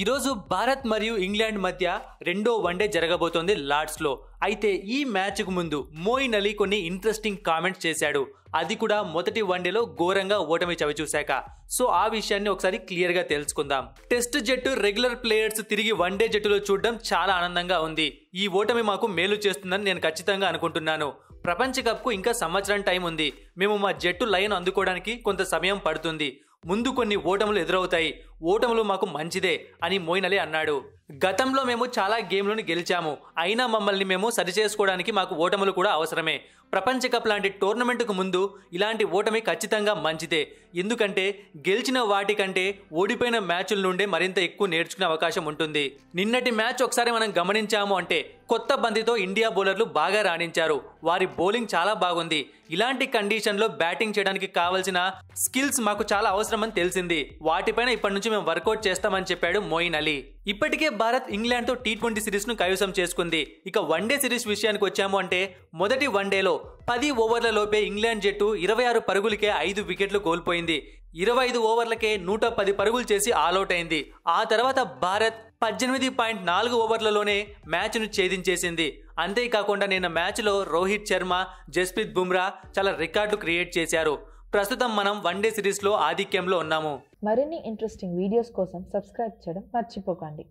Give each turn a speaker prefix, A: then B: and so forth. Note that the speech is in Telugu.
A: ఈరోజు భారత్ మరియు ఇంగ్లాండ్ మధ్య రెండో వన్డే జరగబోతోంది లార్డ్స్లో అయితే ఈ మ్యాచ్కు ముందు మోయిన్ అలీ కొన్ని ఇంట్రెస్టింగ్ కామెంట్స్ చేశాడు అది కూడా మొదటి వన్డేలో ఘోరంగా ఓటమి చవిచూశాక సో ఆ విషయాన్ని ఒకసారి క్లియర్గా తెలుసుకుందాం టెస్ట్ జట్టు రెగ్యులర్ ప్లేయర్స్ తిరిగి వన్డే జట్టులో చూడడం చాలా ఆనందంగా ఉంది ఈ ఓటమి మాకు మేలు చేస్తుందని నేను ఖచ్చితంగా అనుకుంటున్నాను ప్రపంచ కప్కు ఇంకా సంవత్సరం టైం ఉంది మేము మా జట్టు లైన్ అందుకోవడానికి కొంత సమయం పడుతుంది ముందు కొన్ని ఓటములు ఎదురవుతాయి ఓటములు మాకు మంచిదే అని మోయినలే అన్నాడు గతంలో మేము చాలా గేమ్లను గెలిచాము అయినా మమ్మల్ని మేము సరిచేసుకోవడానికి మాకు ఓటములు కూడా అవసరమే ప్రపంచ కప్ లాంటి టోర్నమెంట్కు ముందు ఇలాంటి ఓటమి ఖచ్చితంగా మంచిదే ఎందుకంటే గెలిచిన వాటికంటే ఓడిపోయిన మ్యాచ్ల నుండే మరింత ఎక్కువ నేర్చుకునే అవకాశం ఉంటుంది నిన్నటి మ్యాచ్ ఒకసారి మనం గమనించాము అంటే కొత్త బందితో ఇండియా బౌలర్లు బాగా రాణించారు వారి బౌలింగ్ చాలా బాగుంది ఇలాంటి కండిషన్లో బ్యాటింగ్ చేయడానికి కావలసిన స్కిల్స్ మాకు చాలా అవసరమని తెలిసింది వాటిపైన ఇప్పటి నుంచి మేము వర్కౌట్ చేస్తామని చెప్పాడు మోయిన్ అలీ ఇప్పటికే భారత్ ఇంగ్లాండ్తో టీ ట్వంటీ సిరీస్ను కైవసం చేసుకుంది ఇక వన్డే సిరీస్ విషయానికి వచ్చాము అంటే మొదటి వన్డేలో పది ఓవర్ల లోపే ఇంగ్లాండ్ జట్టు ఇరవై ఆరు పరుగులకే ఐదు వికెట్లు కోల్పోయింది ఇరవై ఐదు ఓవర్లకే నూట పది పరుగులు చేసి ఆలౌట్ అయింది ఆ తర్వాత భారత్ పద్దెనిమిది పాయింట్ నాలుగు ఓవర్లలోనే మ్యాచ్ను ఛేదించేసింది అంతేకాకుండా నిన్న మ్యాచ్లో రోహిత్ శర్మ జస్ప్రీత్ బుమ్రా చాలా రికార్డులు క్రియేట్ చేశారు ప్రస్తుతం మనం వన్డే సిరీస్లో ఆధిక్యంలో ఉన్నాము మరిన్ని ఇంట్రెస్టింగ్ వీడియోస్ కోసం సబ్స్క్రైబ్ చేయడం మర్చిపోకండి